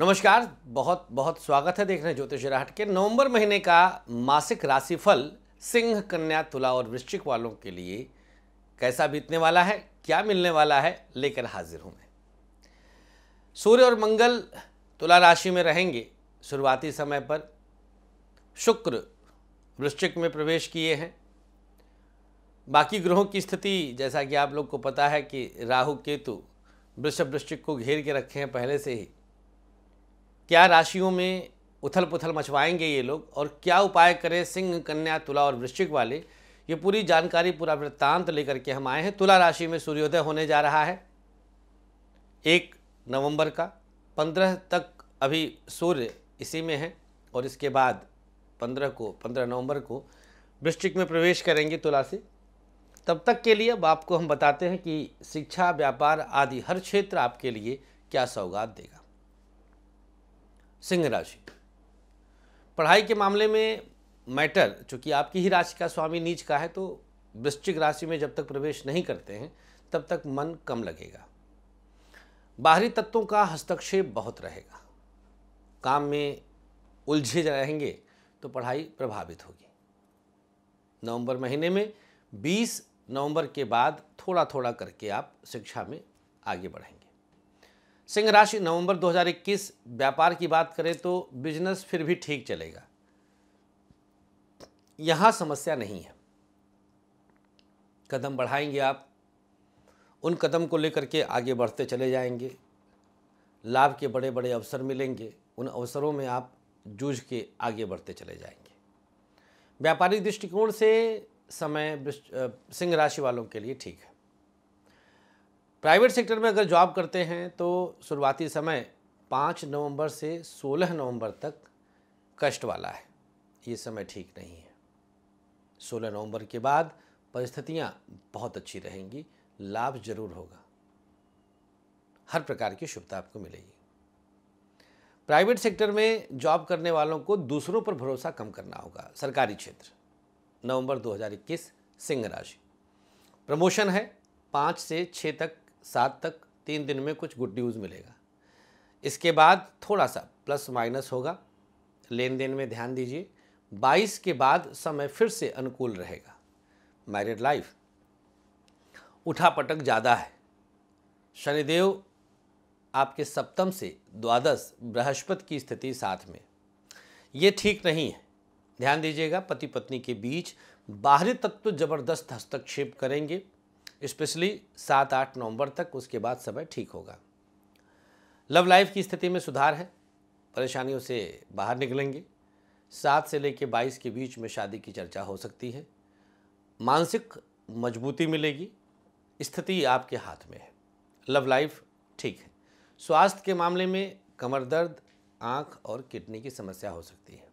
नमस्कार बहुत बहुत स्वागत है देख हैं ज्योतिष राहट के नवंबर महीने का मासिक राशिफल सिंह कन्या तुला और वृश्चिक वालों के लिए कैसा बीतने वाला है क्या मिलने वाला है लेकर हाजिर हूँ मैं सूर्य और मंगल तुला राशि में रहेंगे शुरुआती समय पर शुक्र वृश्चिक में प्रवेश किए हैं बाकी ग्रहों की स्थिति जैसा कि आप लोग को पता है कि राहु केतु वृषभ वृश्चिक को घेर के रखे हैं पहले से ही क्या राशियों में उथल पुथल मचवाएंगे ये लोग और क्या उपाय करें सिंह कन्या तुला और वृश्चिक वाले ये पूरी जानकारी पूरा वृत्तांत लेकर के हम आए हैं तुला राशि में सूर्योदय होने जा रहा है एक नवंबर का पंद्रह तक अभी सूर्य इसी में है और इसके बाद पंद्रह को पंद्रह नवंबर को वृश्चिक में प्रवेश करेंगे तुला से तब तक के लिए अब आपको हम बताते हैं कि शिक्षा व्यापार आदि हर क्षेत्र आपके लिए क्या सौगात देगा सिंह राशि पढ़ाई के मामले में मैटर चूंकि आपकी ही राशि का स्वामी नीच का है तो वृश्चिक राशि में जब तक प्रवेश नहीं करते हैं तब तक मन कम लगेगा बाहरी तत्वों का हस्तक्षेप बहुत रहेगा काम में उलझे रहेंगे तो पढ़ाई प्रभावित होगी नवंबर महीने में 20 नवंबर के बाद थोड़ा थोड़ा करके आप शिक्षा में आगे बढ़ेंगे सिंह राशि नवंबर 2021 व्यापार की बात करें तो बिजनेस फिर भी ठीक चलेगा यहाँ समस्या नहीं है कदम बढ़ाएंगे आप उन कदम को लेकर के आगे बढ़ते चले जाएंगे लाभ के बड़े बड़े अवसर मिलेंगे उन अवसरों में आप जूझ के आगे बढ़ते चले जाएंगे व्यापारिक दृष्टिकोण से समय सिंह राशि वालों के लिए ठीक है प्राइवेट सेक्टर में अगर जॉब करते हैं तो शुरुआती समय पाँच नवंबर से सोलह नवंबर तक कष्ट वाला है ये समय ठीक नहीं है सोलह नवंबर के बाद परिस्थितियाँ बहुत अच्छी रहेंगी लाभ जरूर होगा हर प्रकार की शुभता आपको मिलेगी प्राइवेट सेक्टर में जॉब करने वालों को दूसरों पर भरोसा कम करना होगा सरकारी क्षेत्र नवंबर 2021 सिंह राशि प्रमोशन है पाँच से छः तक सात तक तीन दिन में कुछ गुड न्यूज़ मिलेगा इसके बाद थोड़ा सा प्लस माइनस होगा लेन देन में ध्यान दीजिए 22 के बाद समय फिर से अनुकूल रहेगा मैरिड लाइफ उठा पटक ज़्यादा है शनिदेव आपके सप्तम से द्वादश बृहस्पति की स्थिति साथ में ये ठीक नहीं है ध्यान दीजिएगा पति पत्नी के बीच बाहरी तत्व जबरदस्त हस्तक्षेप करेंगे स्पेशली सात आठ नवंबर तक उसके बाद समय ठीक होगा लव लाइफ की स्थिति में सुधार है परेशानियों से बाहर निकलेंगे सात से लेकर बाईस के बीच में शादी की चर्चा हो सकती है मानसिक मजबूती मिलेगी स्थिति आपके हाथ में है लव लाइफ ठीक है स्वास्थ्य के मामले में कमर दर्द आँख और किडनी की समस्या हो सकती है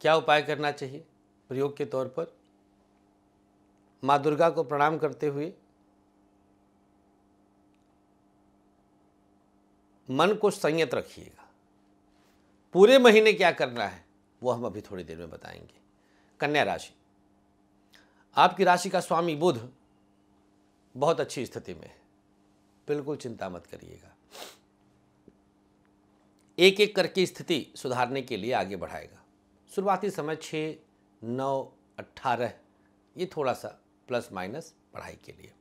क्या उपाय करना चाहिए प्रयोग के तौर पर माँ दुर्गा को प्रणाम करते हुए मन को संयत रखिएगा पूरे महीने क्या करना है वो हम अभी थोड़ी देर में बताएंगे कन्या राशि आपकी राशि का स्वामी बुध बहुत अच्छी स्थिति में है बिल्कुल चिंता मत करिएगा एक एक करके स्थिति सुधारने के लिए आगे बढ़ाएगा शुरुआती समय छः नौ अट्ठारह ये थोड़ा सा प्लस माइनस पढ़ाई के लिए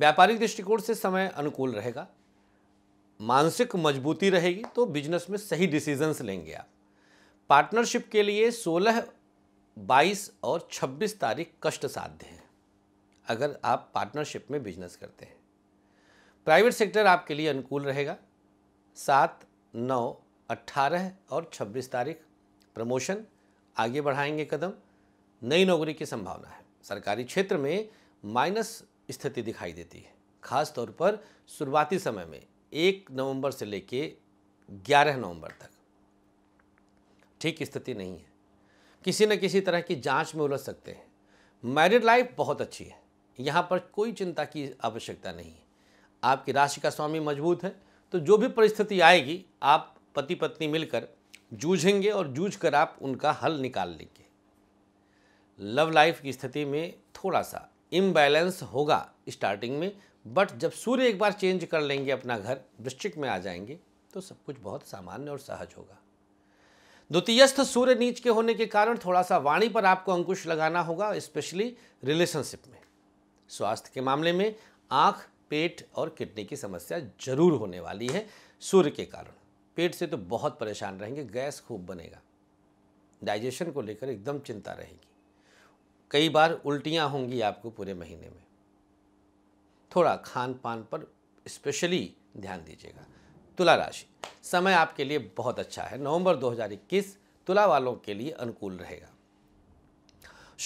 व्यापारिक दृष्टिकोण से समय अनुकूल रहेगा मानसिक मजबूती रहेगी तो बिजनेस में सही डिसीजंस लेंगे आप पार्टनरशिप के लिए 16, 22 और 26 तारीख कष्ट साध्य हैं अगर आप पार्टनरशिप में बिजनेस करते हैं प्राइवेट सेक्टर आपके लिए अनुकूल रहेगा सात नौ अट्ठारह और छब्बीस तारीख प्रमोशन आगे बढ़ाएंगे कदम नई नौकरी की संभावना है सरकारी क्षेत्र में माइनस स्थिति दिखाई देती है खास तौर पर शुरुआती समय में एक नवंबर से लेके ग्यारह नवंबर तक ठीक स्थिति नहीं है किसी न किसी तरह की जांच में उलझ सकते हैं मैरिड लाइफ बहुत अच्छी है यहाँ पर कोई चिंता की आवश्यकता नहीं है आपकी राशि का स्वामी मजबूत है तो जो भी परिस्थिति आएगी आप पति पत्नी मिलकर जूझेंगे और जूझ कर आप उनका हल निकाल लेंगे लव लाइफ की स्थिति में थोड़ा सा इम्बैलेंस होगा स्टार्टिंग में बट जब सूर्य एक बार चेंज कर लेंगे अपना घर वृश्चिक में आ जाएंगे तो सब कुछ बहुत सामान्य और सहज होगा द्वितीयस्थ सूर्य नीच के होने के कारण थोड़ा सा वाणी पर आपको अंकुश लगाना होगा स्पेशली रिलेशनशिप में स्वास्थ्य के मामले में आँख पेट और किडनी की समस्या जरूर होने वाली है सूर्य के कारण पेट से तो बहुत परेशान रहेंगे गैस खूब बनेगा डाइजेशन को लेकर एकदम चिंता रहेगी कई बार उल्टियाँ होंगी आपको पूरे महीने में थोड़ा खान पान पर स्पेशली ध्यान दीजिएगा तुला राशि समय आपके लिए बहुत अच्छा है नवंबर 2021 तुला वालों के लिए अनुकूल रहेगा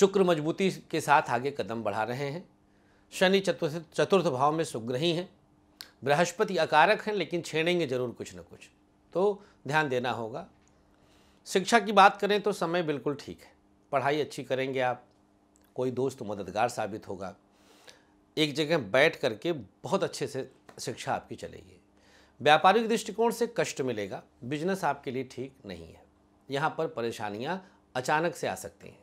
शुक्र मजबूती के साथ आगे कदम बढ़ा रहे हैं शनि चतुर्थ चतुर्थ भाव में सुग्रही हैं बृहस्पति अकारक हैं लेकिन छेड़ेंगे जरूर कुछ ना कुछ तो ध्यान देना होगा शिक्षा की बात करें तो समय बिल्कुल ठीक है पढ़ाई अच्छी करेंगे आप कोई दोस्त मददगार साबित होगा एक जगह बैठ करके बहुत अच्छे से शिक्षा आपकी चलेगी व्यापारिक दृष्टिकोण से कष्ट मिलेगा बिजनेस आपके लिए ठीक नहीं है यहाँ पर परेशानियाँ अचानक से आ सकती हैं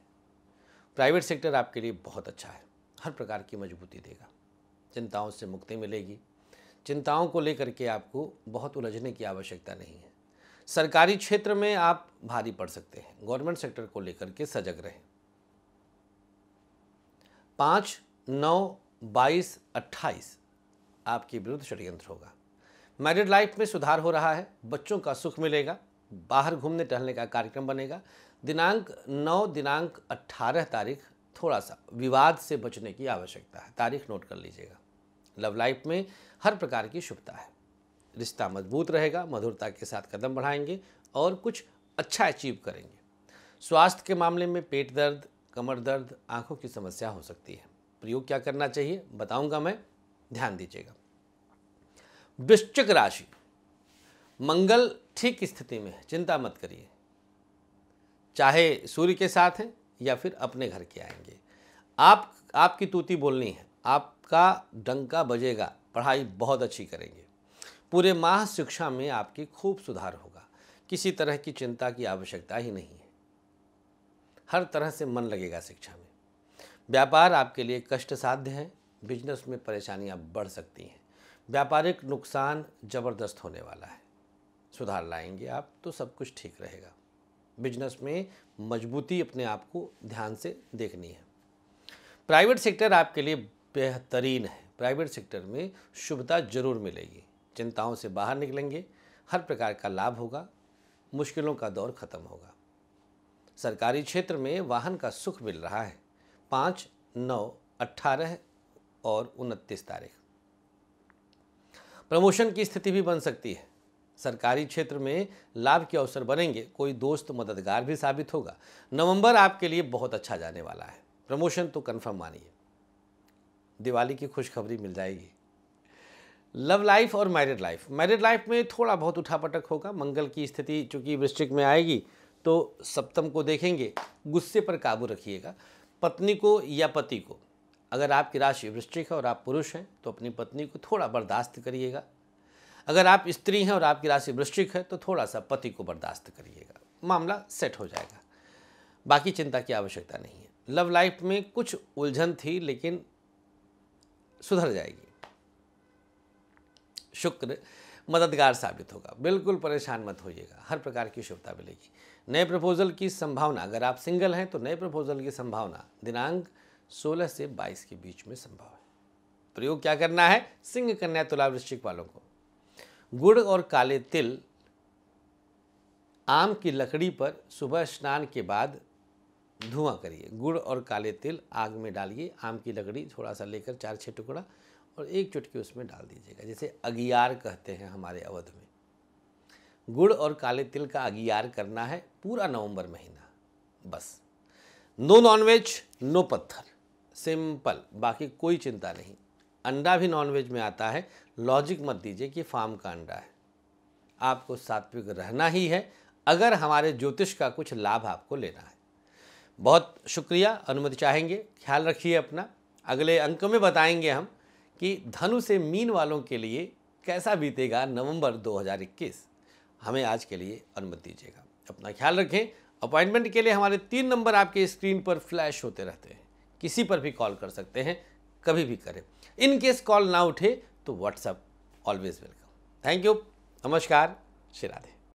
प्राइवेट सेक्टर आपके लिए बहुत अच्छा है हर प्रकार की मजबूती देगा चिंताओं से मुक्ति मिलेगी चिंताओं को लेकर के आपको बहुत उलझने की आवश्यकता नहीं है सरकारी क्षेत्र में आप भारी पड़ सकते हैं गवर्नमेंट सेक्टर को लेकर के सजग रहें पाँच नौ बाईस अट्ठाईस आपके विरुद्ध षड्यंत्र होगा मैरिड लाइफ में सुधार हो रहा है बच्चों का सुख मिलेगा बाहर घूमने टहलने का कार्यक्रम बनेगा दिनांक नौ दिनांक अट्ठारह तारीख थोड़ा सा विवाद से बचने की आवश्यकता है तारीख नोट कर लीजिएगा लव लाइफ में हर प्रकार की शुभता है रिश्ता मजबूत रहेगा मधुरता के साथ कदम बढ़ाएंगे और कुछ अच्छा अचीव करेंगे स्वास्थ्य के मामले में पेट दर्द कमर दर्द आंखों की समस्या हो सकती है प्रयोग क्या करना चाहिए बताऊंगा मैं ध्यान दीजिएगा वृश्चिक राशि मंगल ठीक स्थिति में है चिंता मत करिए चाहे सूर्य के साथ हैं या फिर अपने घर के आएंगे आप आपकी तूती बोलनी है आपका डंका बजेगा पढ़ाई बहुत अच्छी करेंगे पूरे माह शिक्षा में आपकी खूब सुधार होगा किसी तरह की चिंता की आवश्यकता ही नहीं है हर तरह से मन लगेगा शिक्षा में व्यापार आपके लिए कष्ट साध्य है बिजनेस में परेशानियां बढ़ सकती हैं व्यापारिक नुकसान ज़बरदस्त होने वाला है सुधार लाएंगे आप तो सब कुछ ठीक रहेगा बिजनेस में मजबूती अपने आप को ध्यान से देखनी है प्राइवेट सेक्टर आपके लिए बेहतरीन है प्राइवेट सेक्टर में शुभता जरूर मिलेगी चिंताओं से बाहर निकलेंगे हर प्रकार का लाभ होगा मुश्किलों का दौर ख़त्म होगा सरकारी क्षेत्र में वाहन का सुख मिल रहा है पाँच नौ अट्ठारह और उनतीस तारीख प्रमोशन की स्थिति भी बन सकती है सरकारी क्षेत्र में लाभ के अवसर बनेंगे कोई दोस्त मददगार भी साबित होगा नवंबर आपके लिए बहुत अच्छा जाने वाला है प्रमोशन तो कन्फर्म मानिए दिवाली की खुशखबरी मिल जाएगी लव लाइफ और मैरिड लाइफ मैरिड लाइफ में थोड़ा बहुत उठापटक होगा मंगल की स्थिति चूंकि वृश्चिक में आएगी तो सप्तम को देखेंगे गुस्से पर काबू रखिएगा पत्नी को या पति को अगर आपकी राशि वृश्चिक है और आप पुरुष हैं तो अपनी पत्नी को थोड़ा बर्दाश्त करिएगा अगर आप स्त्री हैं और आपकी राशि वृश्चिक है तो थोड़ा सा पति को बर्दाश्त करिएगा मामला सेट हो जाएगा बाकी चिंता की आवश्यकता नहीं है लव लाइफ में कुछ उलझन थी लेकिन सुधर जाएगी शुक्र मददगार साबित होगा बिल्कुल परेशान मत होइएगा हर प्रकार की शुभता मिलेगी नए प्रपोजल की संभावना अगर आप सिंगल हैं तो नए प्रपोजल की संभावना दिनांक 16 से 22 के बीच में संभव है प्रयोग क्या करना है सिंह कन्या तुला वृश्चिक वालों को गुड़ और काले तिल आम की लकड़ी पर सुबह स्नान के बाद धुआं करिए गुड़ और काले तिल आग में डालिए आम की लकड़ी थोड़ा सा लेकर चार छः टुकड़ा और एक चुटकी उसमें डाल दीजिएगा जैसे अगियार कहते हैं हमारे अवध में गुड़ और काले तिल का अगियार करना है पूरा नवंबर महीना बस नो नॉनवेज नो पत्थर सिंपल बाकी कोई चिंता नहीं अंडा भी नॉनवेज में आता है लॉजिक मत दीजिए कि फार्म का अंडा है आपको सात्विक रहना ही है अगर हमारे ज्योतिष का कुछ लाभ आपको लेना है बहुत शुक्रिया अनुमति चाहेंगे ख्याल रखिए अपना अगले अंक में बताएंगे हम कि धनु से मीन वालों के लिए कैसा बीतेगा नवंबर 2021 हमें आज के लिए अनुमति दीजिएगा अपना ख्याल रखें अपॉइंटमेंट के लिए हमारे तीन नंबर आपके स्क्रीन पर फ्लैश होते रहते हैं किसी पर भी कॉल कर सकते हैं कभी भी करें इन केस कॉल ना उठे तो WhatsApp always welcome thank you नमस्कार श्री राधे